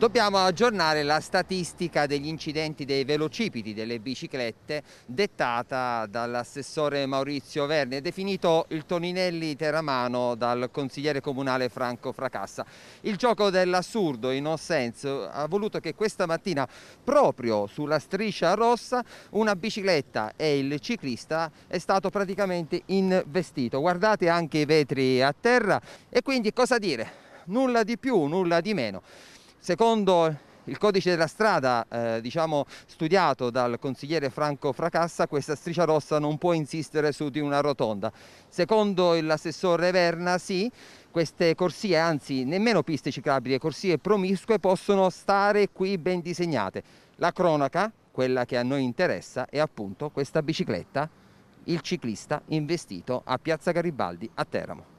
Dobbiamo aggiornare la statistica degli incidenti dei velocipiti, delle biciclette, dettata dall'assessore Maurizio Verne, definito il Toninelli Teramano dal consigliere comunale Franco Fracassa. Il gioco dell'assurdo, in no senso, ha voluto che questa mattina, proprio sulla striscia rossa, una bicicletta e il ciclista è stato praticamente investito. Guardate anche i vetri a terra e quindi cosa dire? Nulla di più, nulla di meno. Secondo il codice della strada, eh, diciamo, studiato dal consigliere Franco Fracassa, questa striscia rossa non può insistere su di una rotonda. Secondo l'assessore Verna, sì, queste corsie, anzi nemmeno piste ciclabili, corsie promiscue possono stare qui ben disegnate. La cronaca, quella che a noi interessa, è appunto questa bicicletta, il ciclista investito a Piazza Garibaldi a Teramo.